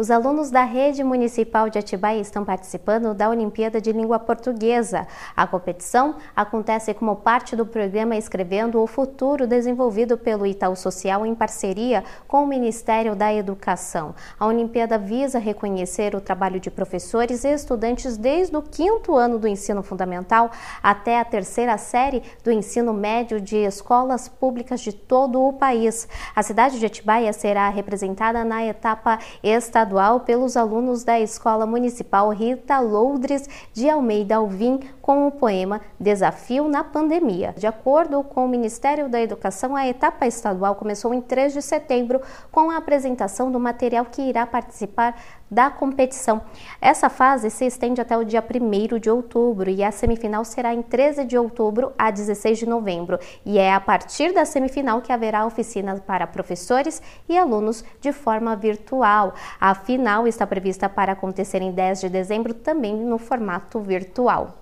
Os alunos da Rede Municipal de Atibaia estão participando da Olimpíada de Língua Portuguesa. A competição acontece como parte do programa Escrevendo o Futuro, desenvolvido pelo Itaú Social em parceria com o Ministério da Educação. A Olimpíada visa reconhecer o trabalho de professores e estudantes desde o quinto ano do ensino fundamental até a terceira série do ensino médio de escolas públicas de todo o país. A cidade de Atibaia será representada na etapa estadual estadual pelos alunos da Escola Municipal Rita Loudres de Almeida Alvim com o poema Desafio na Pandemia. De acordo com o Ministério da Educação, a etapa estadual começou em 3 de setembro com a apresentação do material que irá participar da competição. Essa fase se estende até o dia 1 de outubro e a semifinal será em 13 de outubro a 16 de novembro. E é a partir da semifinal que haverá oficinas para professores e alunos de forma virtual. A final está prevista para acontecer em 10 de dezembro, também no formato virtual.